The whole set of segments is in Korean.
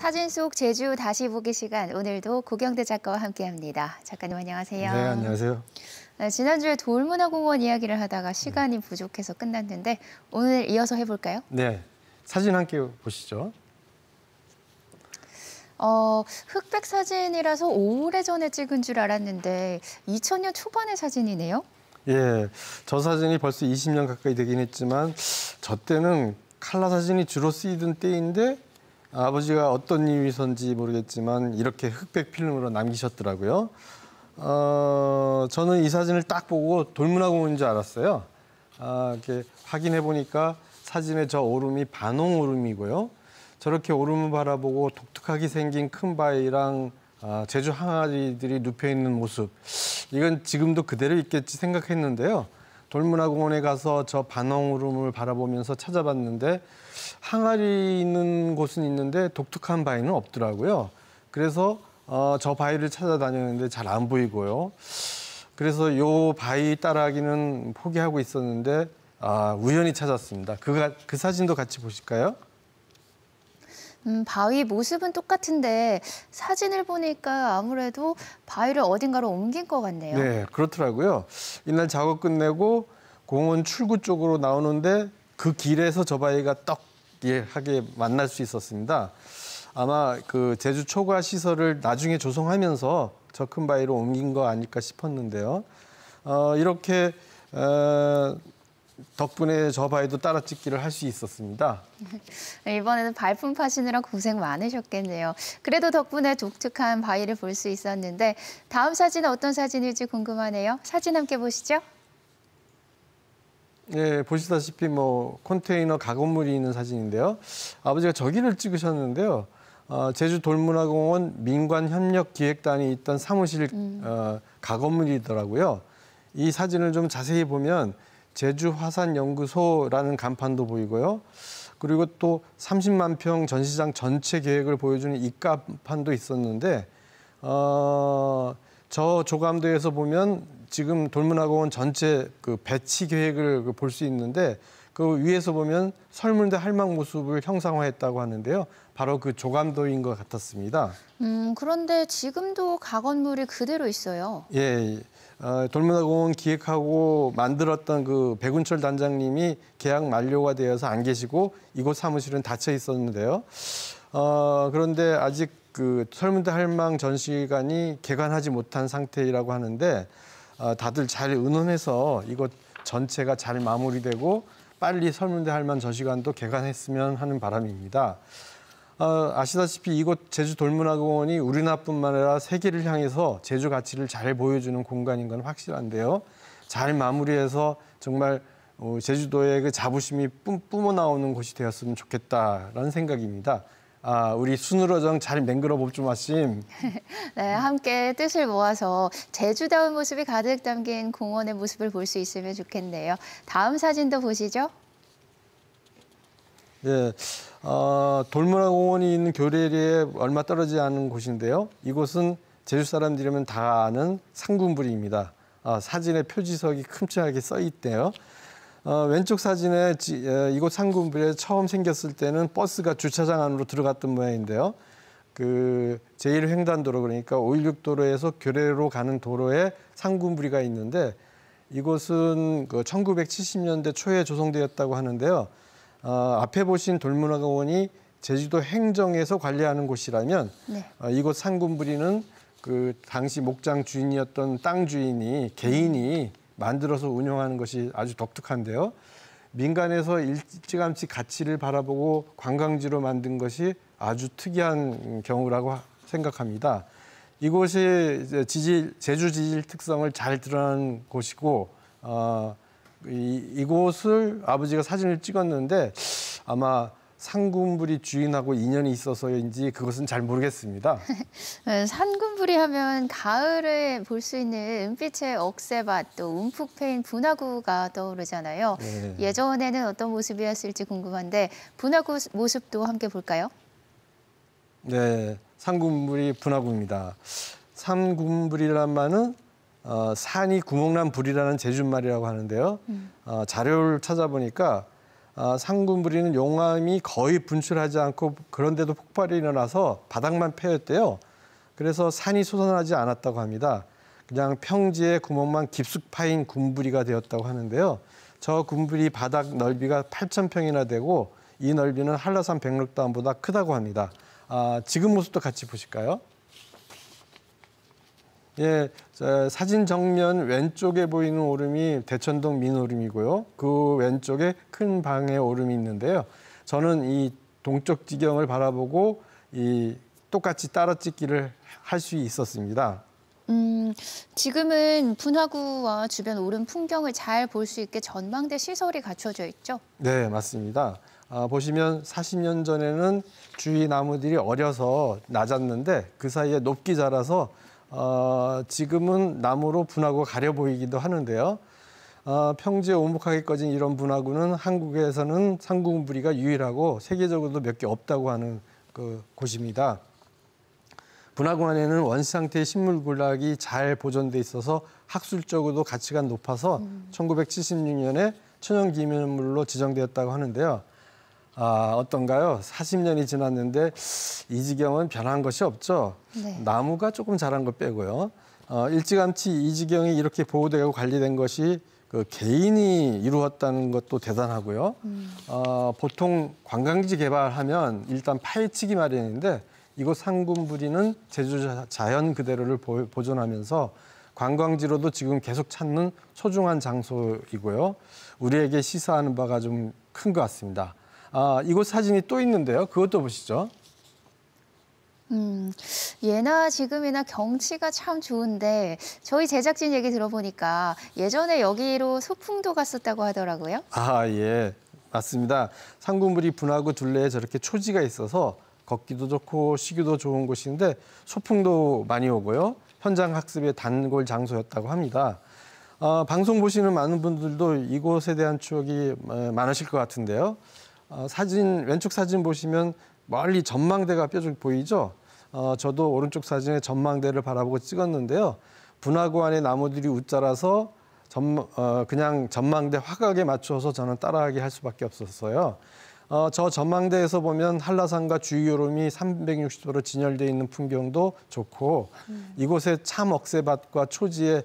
사진 속 제주 다시 보기 시간 오늘도 고경대 작가와 함께합니다. 작가님 안녕하세요. 네 안녕하세요. 네, 지난주에 돌문화공원 이야기를 하다가 시간이 네. 부족해서 끝났는데 오늘 이어서 해볼까요? 네 사진 함께 보시죠. 어, 흑백 사진이라서 오래전에 찍은 줄 알았는데 2000년 초반의 사진이네요. 예, 저 사진이 벌써 20년 가까이 되긴 했지만 저 때는 칼라 사진이 주로 쓰이던 때인데 아버지가 어떤 이유선지 모르겠지만 이렇게 흑백 필름으로 남기셨더라고요. 어, 저는 이 사진을 딱 보고 돌문화공원인줄 알았어요. 아, 이렇게 확인해 보니까 사진의 저 오름이 반홍 오름이고요. 저렇게 오름을 바라보고 독특하게 생긴 큰 바위랑 아, 제주 항아리들이 눕혀 있는 모습. 이건 지금도 그대로 있겠지 생각했는데요. 돌문화공원에 가서 저 반홍 오름을 바라보면서 찾아봤는데 항아리 있는 곳은 있는데 독특한 바위는 없더라고요. 그래서 어, 저 바위를 찾아다녔는데 잘 안 보이고요. 그래서 요 바위 따라하기는 포기하고 있었는데 아, 우연히 찾았습니다. 그, 그 사진도 같이 보실까요? 음, 바위 모습은 똑같은데 사진을 보니까 아무래도 바위를 어딘가로 옮긴 것 같네요. 네, 그렇더라고요. 이날 작업 끝내고 공원 출구 쪽으로 나오는데 그 길에서 저 바위가 떡 하게 만날 수 있었습니다. 아마 그 제주 초과 시설을 나중에 조성하면서 저 큰바위로 옮긴 거 아닐까 싶었는데요. 어, 이렇게 어, 덕분에 저 바위도 따라 찍기를 할 수 있었습니다. 네, 이번에는 발품 파시느라 고생 많으셨겠네요. 그래도 덕분에 독특한 바위를 볼 수 있었는데 다음 사진은 어떤 사진일지 궁금하네요. 사진 함께 보시죠. 예, 보시다시피 뭐 컨테이너 가건물이 있는 사진인데요. 아버지가 저기를 찍으셨는데요. 어, 제주 돌문화공원 민관협력기획단이 있던 사무실 음. 어, 가건물이더라고요. 이 사진을 좀 자세히 보면 제주 화산 연구소라는 간판도 보이고요. 그리고 또 30만 평 전시장 전체 계획을 보여주는 입간판도 있었는데 어, 저 조감도에서 보면 지금 돌문학원 전체 그 배치 계획을 그 볼수 있는데 그 위에서 보면 설문대 할망 모습을 형상화했다고 하는데요. 바로 그 조감도인 것 같았습니다. 음, 그런데 지금도 가건물이 그대로 있어요. 예, 어, 예. 아, 돌문화공원 기획하고 만들었던 그 백운철 단장님이 계약 만료가 되어서 안 계시고 이곳 사무실은 닫혀 있었는데요. 어, 그런데 아직 그 설문대 할망 전시관이 개관하지 못한 상태라고 하는데 어, 다들 잘 의논해서 이것 전체가 잘 마무리되고 빨리 설문대 할만 전시관도 개관했으면 하는 바람입니다. 어, 아시다시피 이곳 제주 돌문학원이 우리나뿐만 아니라 세계를 향해서 제주 가치를 잘 보여주는 공간인 건 확실한데요. 잘 마무리해서 정말 어, 제주도의 그 자부심이 뿜어 나오는 곳이 되었으면 좋겠다라는 생각입니다. 아, 우리 순으로정 잘 맹글어 봅줄 마심. 네, 함께 뜻을 모아서 제주다운 모습이 가득 담긴 공원의 모습을 볼 수 있으면 좋겠네요. 다음 사진도 보시죠. 네, 어, 돌문화 공원이 있는 교례리에 얼마 떨어지지 않은 곳인데요. 이곳은 제주 사람들이면 다 아는 상군부리입니다. 아, 사진의 표지석이 큼직하게 써 있대요. 어, 왼쪽 사진에 지, 어, 이곳 상군부에 처음 생겼을 때는 버스가 주차장 안으로 들어갔던 모양인데요. 그 제1횡단도로 그러니까 516 도로에서 교례로 가는 도로에 상군부리가 있는데 이곳은 그 1970년대 초에 조성되었다고 하는데요. 어, 앞에 보신 돌문화공원이 제주도 행정에서 관리하는 곳이라면 네. 어, 이곳 상군부리는 그 당시 목장 주인이었던 땅 주인이 개인이 만들어서 운영하는 것이 아주 독특한데요. 민간에서 일찌감치 가치를 바라보고 관광지로 만든 것이 아주 특이한 경우라고 생각합니다. 이곳이 지질, 제주 지질 특성을 잘 드러난 곳이고 어, 이, 이곳을 아버지가 사진을 찍었는데 아마 산군부리 주인하고 인연이 있어서인지 그것은 잘 모르겠습니다. 네, 산군부리 하면 가을에 볼 수 있는 은빛의 억새밭 또 움푹 패인 분화구가 떠오르잖아요. 네. 예전에는 어떤 모습이었을지 궁금한데 분화구 모습도 함께 볼까요? 네, 산군부리 분화구입니다. 산군부리란 말은 어, 산이 구멍난 불이라는 제주말이라고 하는데요. 음. 어, 자료를 찾아보니까 아, 상군부리는 용암이 거의 분출하지 않고 그런데도 폭발이 일어나서 바닥만 패였대요. 그래서 산이 솟아나지 않았다고 합니다. 그냥 평지에 구멍만 깊숙 파인 군부리가 되었다고 하는데요. 저 군부리 바닥 넓이가 8,000평이나 되고 이 넓이는 한라산 백록담보다 크다고 합니다. 아, 지금 모습도 같이 보실까요? 예, 사진 정면 왼쪽에 보이는 오름이 대천동 민오름이고요. 그 왼쪽에 큰 방의 오름이 있는데요. 저는 이 동쪽 지경을 바라보고 이 똑같이 따라 찍기를 할 수 있었습니다. 음, 지금은 분화구와 주변 오름 풍경을 잘 볼 수 있게 전망대 시설이 갖춰져 있죠? 네, 맞습니다. 아, 보시면 40년 전에는 주위 나무들이 어려서 낮았는데 그 사이에 높게 자라서 어, 지금은 나무로 분화구 가려 보이기도 하는데요. 어, 평지에 오목하게 꺼진 이런 분화구는 한국에서는 상궁부리가 유일하고 세계적으로도 몇 개 없다고 하는 그 곳입니다. 분화구 안에는 원시 상태의 식물 군락이 잘 보존돼 있어서 학술적으로도 가치가 높아서 음. 1976년에 천연기념물로 지정되었다고 하는데요. 아, 어떤가요? 40년이 지났는데 이 지경은 변한 것이 없죠. 네. 나무가 조금 자란 것 빼고요. 어, 일찌감치 이 지경이 이렇게 보호되고 관리된 것이 그 개인이 이루었다는 것도 대단하고요. 음. 어, 보통 관광지 개발하면 일단 파헤치기 마련인데 이곳 상군부리는 제주 자연 그대로를 보존하면서 관광지로도 지금 계속 찾는 소중한 장소이고요. 우리에게 시사하는 바가 좀 큰 것 같습니다. 아, 이곳 사진이 또 있는데요. 그것도 보시죠. 음, 예나 지금이나 경치가 참 좋은데 저희 제작진 얘기 들어보니까 예전에 여기로 소풍도 갔었다고 하더라고요. 아, 예. 맞습니다. 상군물이 분화구 둘레에 저렇게 초지가 있어서 걷기도 좋고 쉬기도 좋은 곳인데 소풍도 많이 오고요. 현장 학습의 단골 장소였다고 합니다. 어, 방송 보시는 많은 분들도 이곳에 대한 추억이 많으실 것 같은데요. 어, 사진 왼쪽 사진 보시면 멀리 전망대가 뾰족 보이죠? 어, 저도 오른쪽 사진에 전망대를 바라보고 찍었는데요. 분화구 안에 나무들이 웃자라서 전, 어, 그냥 전망대 화각에 맞춰서 저는 따라하게 할 수밖에 없었어요. 어, 저 전망대에서 보면 한라산과 주유요름이 360도로 진열돼 있는 풍경도 좋고 음. 이곳의 참 억새밭과 초지에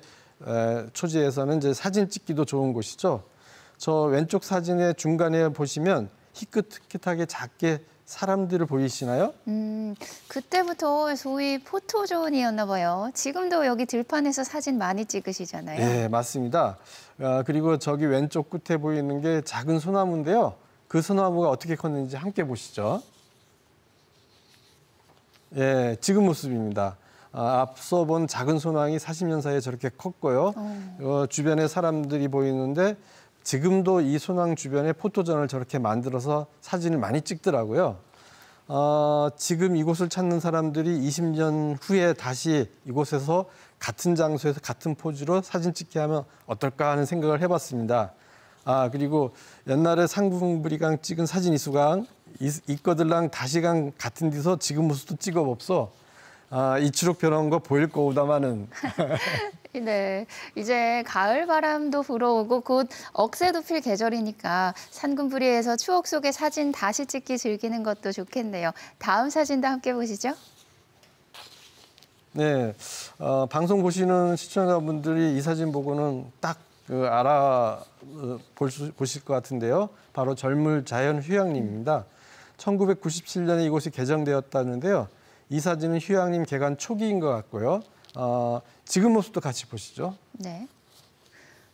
에, 초지에서는 이제 사진 찍기도 좋은 곳이죠. 저 왼쪽 사진의 중간에 보시면 희끗희끗하게 작게 사람들을 보이시나요? 음, 그때부터 소위 포토존이었나 봐요. 지금도 여기 들판에서 사진 많이 찍으시잖아요. 네, 맞습니다. 아, 그리고 저기 왼쪽 끝에 보이는 게 작은 소나무인데요. 그 소나무가 어떻게 컸는지 함께 보시죠. 예, 지금 모습입니다. 아, 앞서 본 작은 소나무이 40년 사이에 저렇게 컸고요. 어, 어 주변에 사람들이 보이는데 지금도 이 소낭 주변에 포토전을 저렇게 만들어서 사진을 많이 찍더라고요. 어, 지금 이곳을 찾는 사람들이 20년 후에 다시 이곳에서 같은 장소에서 같은 포즈로 사진 찍게 하면 어떨까 하는 생각을 해봤습니다. 아 그리고 옛날에 상궁부리강 찍은 사진 이수강 이거들랑 다시강 같은 데서 지금 모습도 찍어봅소. 아, 이치록 변한 거 보일 거오다마는 네, 이제 가을 바람도 불어오고 곧 억새도 필 계절이니까 산군부리에서 추억 속의 사진 다시 찍기 즐기는 것도 좋겠네요. 다음 사진도 함께 보시죠. 네, 어, 방송 보시는 시청자분들이 이 사진 보고는 딱그 알아 어, 볼 수, 보실 것 같은데요. 바로 젊을 자연 휴양림입니다. 1997년에 이곳이 개정되었다는데요. 이 사진은 휴양림 개관 초기인 것 같고요. 어, 지금 모습도 같이 보시죠. 네.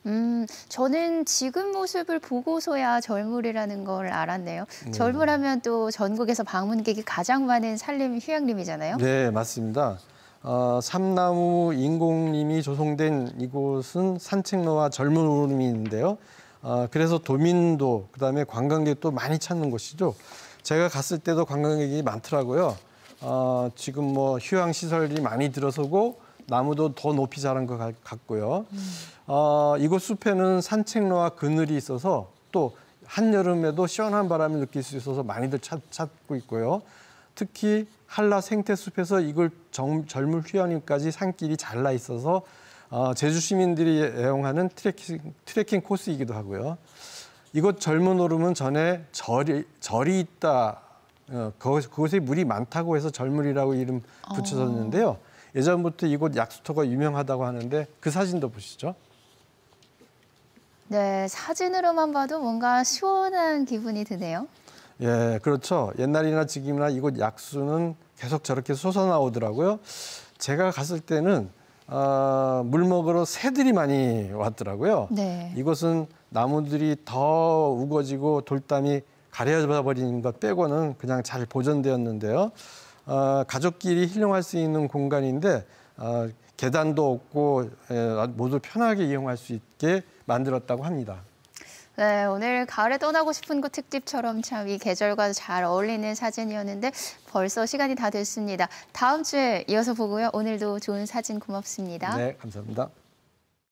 음, 저는 지금 모습을 보고서야 젊을이라는 걸 알았네요. 네. 젊을하면 또 전국에서 방문객이 가장 많은 산림 휴양림이잖아요. 네, 맞습니다. 어, 삼나무 인공림이 조성된 이곳은 산책로와 젊은 오름이 있데요 어, 그래서 도민도 그다음에 관광객도 많이 찾는 곳이죠. 제가 갔을 때도 관광객이 많더라고요. 어, 지금 뭐 휴양 시설이 많이 들어서고 나무도 더 높이 자란 것 같고요. 음. 어, 이곳 숲에는 산책로와 그늘이 있어서 또 한여름에도 시원한 바람을 느낄 수 있어서 많이들 찾, 찾고 있고요. 특히 한라 생태숲에서 이걸 정, 젊은 휴양림까지 산길이 잘라 있어서 어, 제주 시민들이 애용하는 트레킹, 트레킹 코스이기도 하고요. 이곳 젊은 오름은 전에 절이, 절이 있다, 어, 그곳, 그곳에 물이 많다고 해서 젊으리라고 이름 아. 붙여졌는데요. 어. 예전부터 이곳 약수터가 유명하다고 하는데 그 사진도 보시죠. 네, 사진으로만 봐도 뭔가 시원한 기분이 드네요. 예, 그렇죠. 옛날이나 지금이나 이곳 약수는 계속 저렇게 솟아나오더라고요. 제가 갔을 때는 어, 물 먹으러 새들이 많이 왔더라고요. 네. 이곳은 나무들이 더 우거지고 돌담이 가려져 버린 것 빼고는 그냥 잘 보존되었는데요. 어, 가족끼리 힐링할 수 있는 공간인데 어, 계단도 없고 에, 예, 모두 편하게 이용할 수 있게 만들었다고 합니다. 네, 오늘 가을에 떠나고 싶은 곳 특집처럼 참 이 계절과 잘 어울리는 사진이었는데 벌써 시간이 다 됐습니다. 다음 주에 이어서 보고요. 오늘도 좋은 사진 고맙습니다. 네, 감사합니다.